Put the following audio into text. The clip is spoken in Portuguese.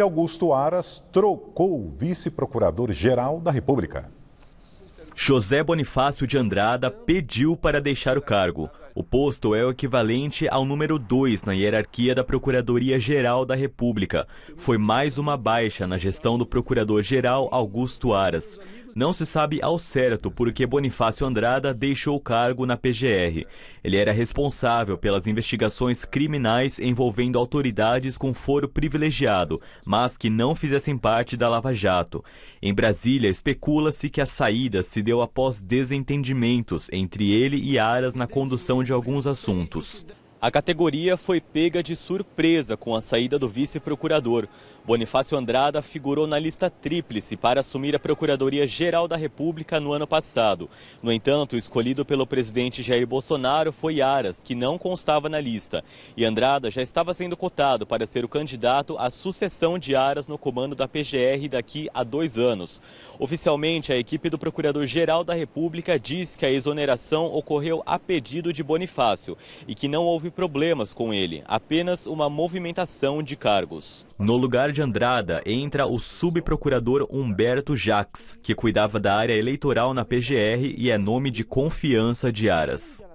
que Augusto Aras trocou o vice-procurador-geral da República. José Bonifácio de Andrada pediu para deixar o cargo. O posto é o equivalente ao número 2 na hierarquia da Procuradoria-Geral da República. Foi mais uma baixa na gestão do Procurador-Geral Augusto Aras. Não se sabe ao certo por que Bonifácio Andrada deixou o cargo na PGR. Ele era responsável pelas investigações criminais envolvendo autoridades com foro privilegiado, mas que não fizessem parte da Lava Jato. Em Brasília, especula-se que a saída se deu após desentendimentos entre ele e Aras na condução de alguns assuntos. A categoria foi pega de surpresa com a saída do vice-procurador. Bonifácio Andrada figurou na lista tríplice para assumir a Procuradoria-Geral da República no ano passado. No entanto, escolhido pelo presidente Jair Bolsonaro foi Aras, que não constava na lista. E Andrada já estava sendo cotado para ser o candidato à sucessão de Aras no comando da PGR daqui a dois anos. Oficialmente, a equipe do Procurador-Geral da República diz que a exoneração ocorreu a pedido de Bonifácio e que não houve houve problemas com ele, apenas uma movimentação de cargos. No lugar de Andrada entra o subprocurador Humberto Jax, que cuidava da área eleitoral na PGR e é nome de confiança de Aras.